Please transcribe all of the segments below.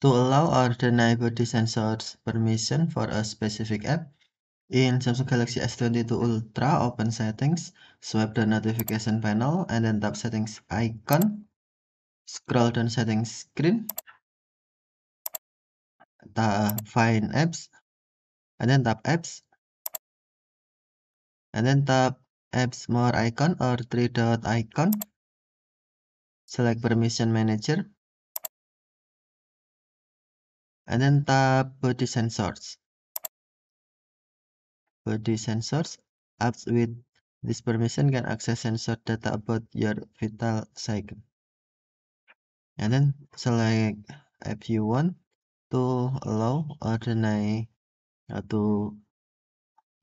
to allow or deny body sensors permission for a specific app. In Samsung Galaxy S22 Ultra, open settings, swipe the notification panel, and then tap settings icon. Scroll down settings screen. Tap find apps, and then tap apps. And then tap apps more icon or three dot icon. Select permission manager. and then tap body sensors body sensors apps with this permission can access sensor data about your vital cycle and then select if you want to allow or deny uh, to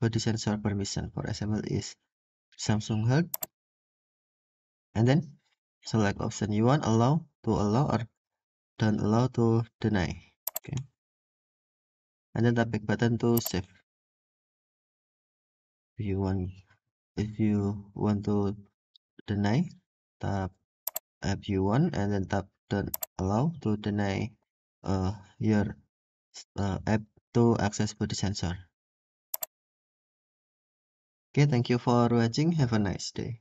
body sensor permission for example is samsung health and then select option you want allow to allow or don't allow to deny okay and then the back button to save if you want if you want to deny tap if you want and then tap then allow to deny uh, your uh, app to access body sensor okay thank you for watching have a nice day